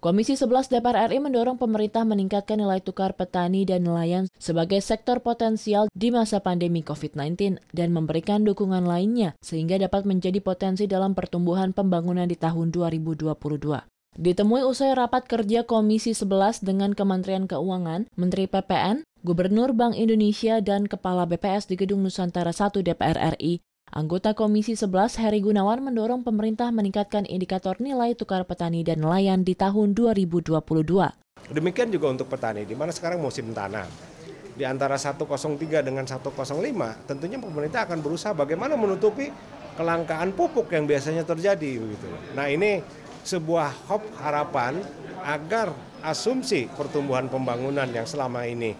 Komisi 11 DPR RI mendorong pemerintah meningkatkan nilai tukar petani dan nelayan sebagai sektor potensial di masa pandemi COVID-19 dan memberikan dukungan lainnya sehingga dapat menjadi potensi dalam pertumbuhan pembangunan di tahun 2022. Ditemui usai rapat kerja Komisi 11 dengan Kementerian Keuangan, Menteri PPN, Gubernur Bank Indonesia, dan Kepala BPS di Gedung Nusantara 1 DPR RI, Anggota Komisi 11 Heri Gunawan mendorong pemerintah meningkatkan indikator nilai tukar petani dan nelayan di tahun 2022. Demikian juga untuk petani, di mana sekarang musim tanam. Di antara 103 dengan 105, tentunya pemerintah akan berusaha bagaimana menutupi kelangkaan pupuk yang biasanya terjadi. Gitu. Nah ini sebuah hop harapan agar asumsi pertumbuhan pembangunan yang selama ini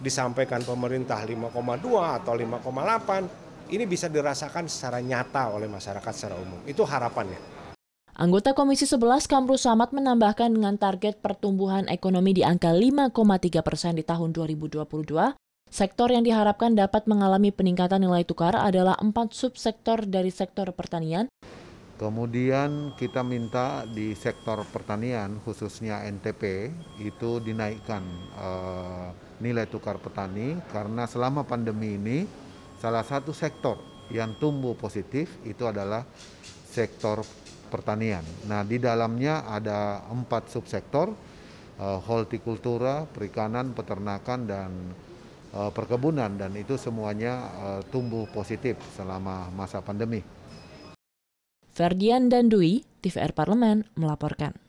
disampaikan pemerintah 5,2 atau 5,8 ini bisa dirasakan secara nyata oleh masyarakat secara umum. Itu harapannya. Anggota Komisi 11 Kamru Samad menambahkan dengan target pertumbuhan ekonomi di angka 5,3 persen di tahun 2022, sektor yang diharapkan dapat mengalami peningkatan nilai tukar adalah empat subsektor dari sektor pertanian. Kemudian kita minta di sektor pertanian, khususnya NTP, itu dinaikkan e, nilai tukar petani karena selama pandemi ini salah satu sektor yang tumbuh positif itu adalah sektor pertanian. Nah, di dalamnya ada empat subsektor, uh, hortikultura, perikanan, peternakan, dan uh, perkebunan, dan itu semuanya uh, tumbuh positif selama masa pandemi. Ferdian dan Dwi, TVR Parlemen, melaporkan.